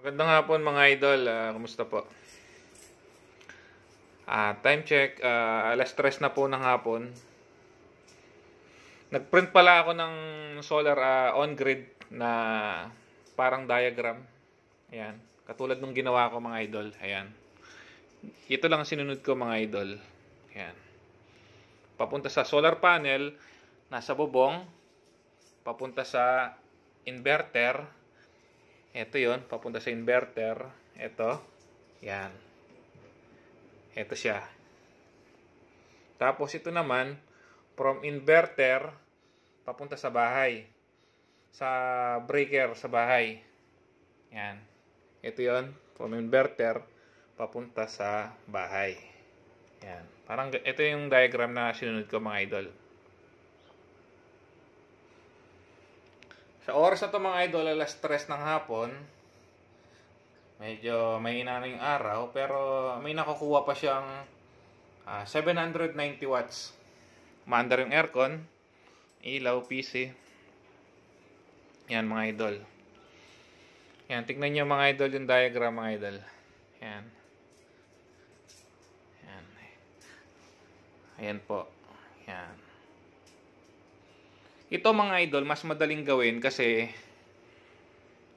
Magandang hapon mga idol, uh, kumusta po? Uh, time check, uh, alas 3 na po ng hapon. Nagprint pala ako ng solar uh, on-grid na parang diagram. Ayan, katulad nung ginawa ko mga idol. Ayan. Ito lang sinunod ko mga idol. Ayan. Papunta sa solar panel, nasa bubong, papunta sa inverter, ito yon papunta sa inverter. Ito. Yan. Ito siya. Tapos ito naman, from inverter, papunta sa bahay. Sa breaker sa bahay. Yan. Ito yon from inverter, papunta sa bahay. Yan. Parang ito yung diagram na sinunod ko mga idol. Sa oras na to mga idol, alas stress ng hapon. Medyo may na araw, pero may nakukuha pa siyang uh, ah, 790 watts. Maandar yung aircon, ilaw, PC. Yan mga idol. Yan, tingnan nyo mga idol yung diagram mga idol. Yan. Yan. Ayan po. Yan. Ito mga idol, mas madaling gawin kasi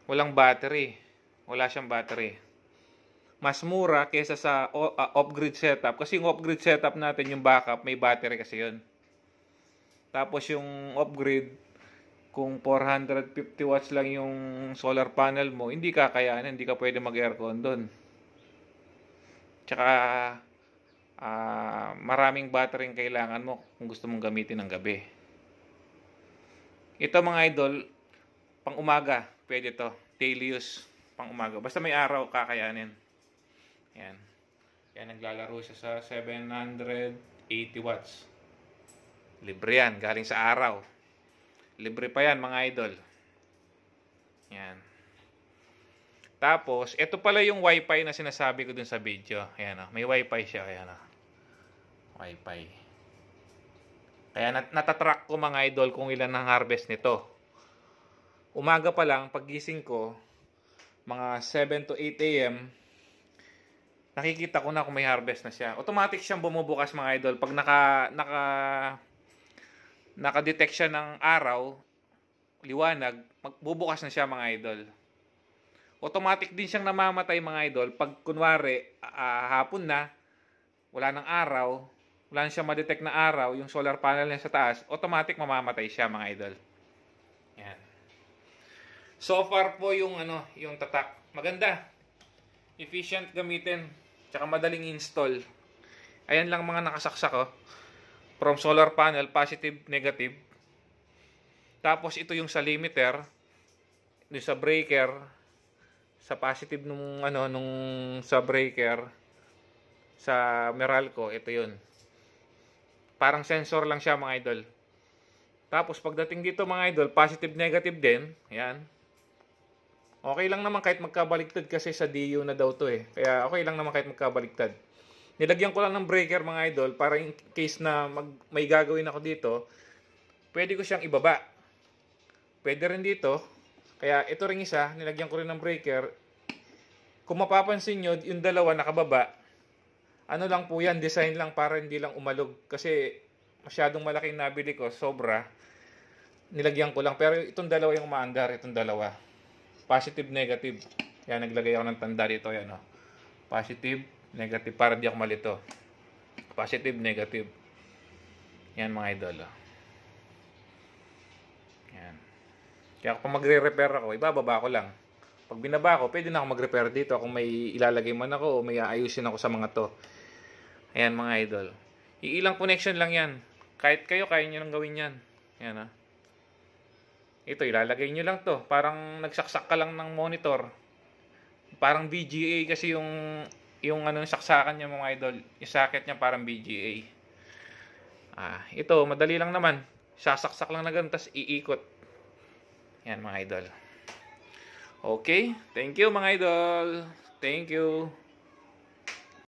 walang battery. Wala siyang battery. Mas mura kaysa sa ah, off-grid setup. Kasi yung off-grid setup natin, yung backup, may battery kasi yun. Tapos yung off-grid, kung 450 watts lang yung solar panel mo, hindi kakayanin, hindi ka pwede mag-aircon doon. Tsaka, uh, maraming battery kailangan mo kung gusto mong gamitin ng gabi. Ito mga idol, pang umaga, pwede to. Daily use, pang umaga. Basta may araw, kakayanin. Yan. Yan, naglalaro siya sa 780 watts. Libre yan, galing sa araw. Libre pa yan mga idol. Yan. Tapos, ito pala yung wifi na sinasabi ko dun sa video. Ayan oh. may wifi siya. Ayan o. Oh. Wifi. Kaya nat natatrack ko mga idol kung ilan ang harvest nito. Umaga pa lang, paggising ko, mga 7 to 8 a.m., nakikita ko na kung may harvest na siya. Automatic siyang bumubukas mga idol. Pag naka, naka, naka-detect siya ng araw, liwanag, magbubukas na siya mga idol. Automatic din siyang namamatay mga idol. Pag kunwari, uh, hapon na, wala ng araw, wala na siya ma na araw, yung solar panel niya sa taas, automatic mamamatay siya mga idol. Yan. So far po yung ano, yung tatak. Maganda. Efficient gamitin. Tsaka madaling install. Ayan lang mga nakasaksak ko. Oh. From solar panel, positive, negative. Tapos ito yung sa limiter, yung sa breaker, sa positive nung ano nung sa breaker sa Meralco, ito 'yun. Parang sensor lang siya mga idol. Tapos pagdating dito mga idol, positive negative din. Ayan. Okay lang naman kahit magkabaliktad kasi sa DU na daw to eh. Kaya okay lang naman kahit magkabaliktad. Nilagyan ko lang ng breaker mga idol para in case na mag, may gagawin ako dito, pwede ko siyang ibaba. Pwede rin dito. Kaya ito rin isa, nilagyan ko rin ng breaker. Kung mapapansin nyo, yung dalawa nakababa, ano lang po yan, design lang para hindi lang umalog. Kasi masyadong malaking nabili ko, sobra. Nilagyan ko lang. Pero itong dalawa yung umaandar, itong dalawa. Positive, negative. Yan, naglagay ako ng tanda dito. Yan, oh. Positive, negative. Para di ako malito. Positive, negative. Yan mga idol. Oh. Yan. Kaya kung magre-repair ako, ibababa ko lang. Pag binaba ko, pwede na ako mag-repair dito kung may ilalagay man ako o may aayusin ako sa mga to. Ayan mga idol. Iilang connection lang yan. Kahit kayo, kaya nyo nang gawin yan. Ayan ha. Ah. Ito, ilalagay nyo lang to. Parang nagsaksak ka lang ng monitor. Parang VGA kasi yung yung ano saksakan niya mga idol. Yung socket niya parang VGA. Ah, ito, madali lang naman. Sasaksak lang na ganun, tapos iikot. Yan mga idol. Okay? Thank you mga idol. Thank you.